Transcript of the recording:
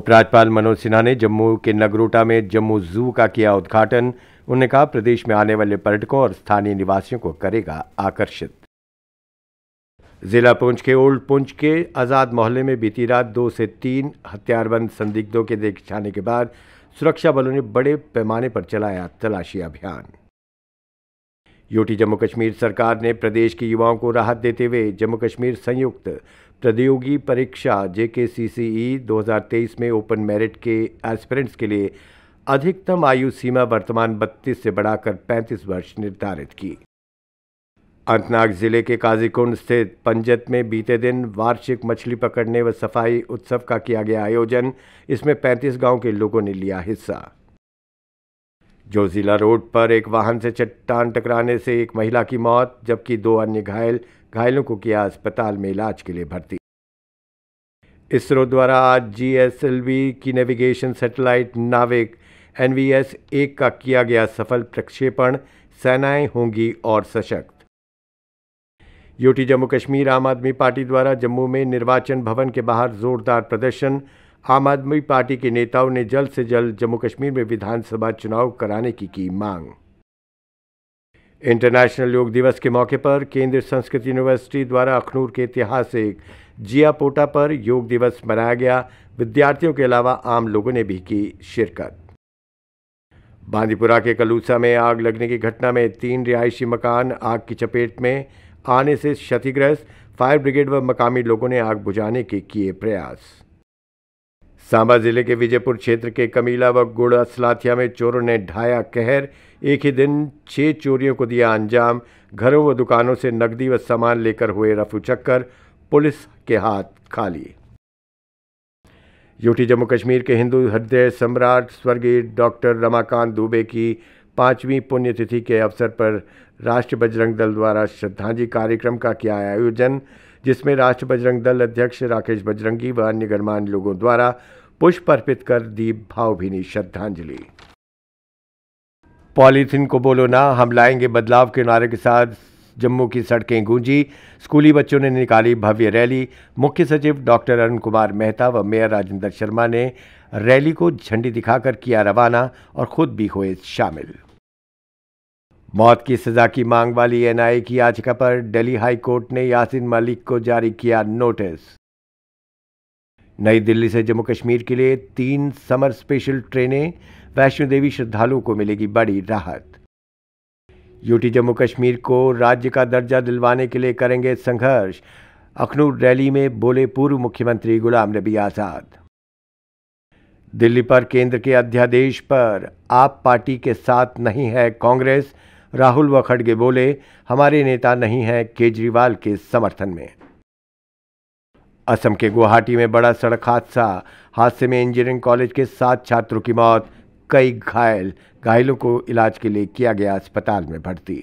उपराज्यपाल मनोज सिन्हा ने जम्मू के नगरोटा में जम्मू जू का किया उद्घाटन उन्होंने कहा प्रदेश में आने वाले पर्यटकों और स्थानीय निवासियों को करेगा आकर्षित जिला पुंछ के ओल्ड पुंछ के आज़ाद मोहल्ले में बीती रात दो से तीन हथियारबंद संदिग्धों के देखे जाने के बाद सुरक्षा बलों ने बड़े पैमाने पर चलाया तलाशी अभियान यूटी जम्मू कश्मीर सरकार ने प्रदेश के युवाओं को राहत देते हुए जम्मू कश्मीर संयुक्त प्रतियोगी परीक्षा जे के सी सी ई दो में ओपन मेरिट के एस्पिरेंट्स के लिए अधिकतम आयु सीमा वर्तमान 32 से बढ़ाकर 35 वर्ष निर्धारित की अनंतनाग जिले के काजीकुंड स्थित पंजत में बीते दिन वार्षिक मछली पकड़ने व सफाई उत्सव का किया गया आयोजन इसमें 35 गांव के लोगों ने लिया हिस्सा जोजिला रोड पर एक वाहन से चट्टान टकराने से एक महिला की मौत जबकि दो अन्य घायल घायलों को किया अस्पताल में इलाज के लिए भर्ती इसरो द्वारा आज जीएसएलवी की navigation satellite NavIC N V S एक का किया गया सफल प्रक्षेपण सेनाएं होंगी और सशक्त यूटी जम्मू कश्मीर आम आदमी पार्टी द्वारा जम्मू में निर्वाचन भवन के बाहर जोरदार प्रदर्शन आम आदमी पार्टी के नेताओं ने जल्द से जल्द जम्मू कश्मीर में विधानसभा चुनाव कराने की की मांग इंटरनेशनल योग दिवस के मौके पर केंद्रीय संस्कृत यूनिवर्सिटी द्वारा अखनूर के ऐतिहासिक जियापोटा पर योग दिवस मनाया गया विद्यार्थियों के अलावा आम लोगों ने भी की शिरकत बांदीपुरा के कलूसा में आग लगने की घटना में तीन रिहायशी मकान आग की चपेट में आने से क्षतिग्रस्त फायर ब्रिगेड व मकामी लोगों ने आग बुझाने के किए प्रयास सांबा जिले के विजयपुर क्षेत्र के कमीला व गुड़ असलाथिया में चोरों ने ढाया कहर एक ही दिन छह चोरियों को दिया अंजाम घरों व दुकानों से नकदी व सामान लेकर हुए रफू चक्कर पुलिस के हाथ खाली यूटी जम्मू कश्मीर के हिंदू हृदय सम्राट स्वर्गीय डॉक्टर रमाकांत दुबे की पांचवीं पुण्यतिथि के अवसर पर राष्ट्र बजरंग दल द्वारा श्रद्धांजलि कार्यक्रम का किया आयोजन जिसमें राष्ट्र बजरंग दल अध्यक्ष राकेश बजरंगी व अन्य गणमान्य लोगों द्वारा पुष्प अर्पित कर दी भावभीनी श्रद्धांजलि पॉलीथिन को बोलो ना हम लाएंगे बदलाव के नारे के साथ जम्मू की सड़कें गूंजी स्कूली बच्चों ने निकाली भव्य रैली मुख्य सचिव डॉक्टर अरुण कुमार मेहता व मेयर राजेंद्र शर्मा ने रैली को झंडी दिखाकर किया रवाना और खुद भी हुए शामिल मौत की सजा की मांग वाली एनआईए की याचिका पर दिल्ली हाई कोर्ट ने यासिन मलिक को जारी किया नोटिस नई दिल्ली से जम्मू कश्मीर के लिए तीन समर स्पेशल ट्रेनें वैष्णो देवी श्रद्धालुओं को मिलेगी बड़ी राहत यूटी जम्मू कश्मीर को राज्य का दर्जा दिलवाने के लिए करेंगे संघर्ष अखनूर रैली में बोले पूर्व मुख्यमंत्री गुलाम नबी आज़ाद दिल्ली पर केंद्र के अध्यादेश पर आप पार्टी के साथ नहीं है कांग्रेस राहुल व खड़गे बोले हमारे नेता नहीं है केजरीवाल के समर्थन में असम के गुवाहाटी में बड़ा सड़क हादसा हादसे में इंजीनियरिंग कॉलेज के सात छात्रों की मौत कई घायल घायलों को इलाज के लिए किया गया अस्पताल में भर्ती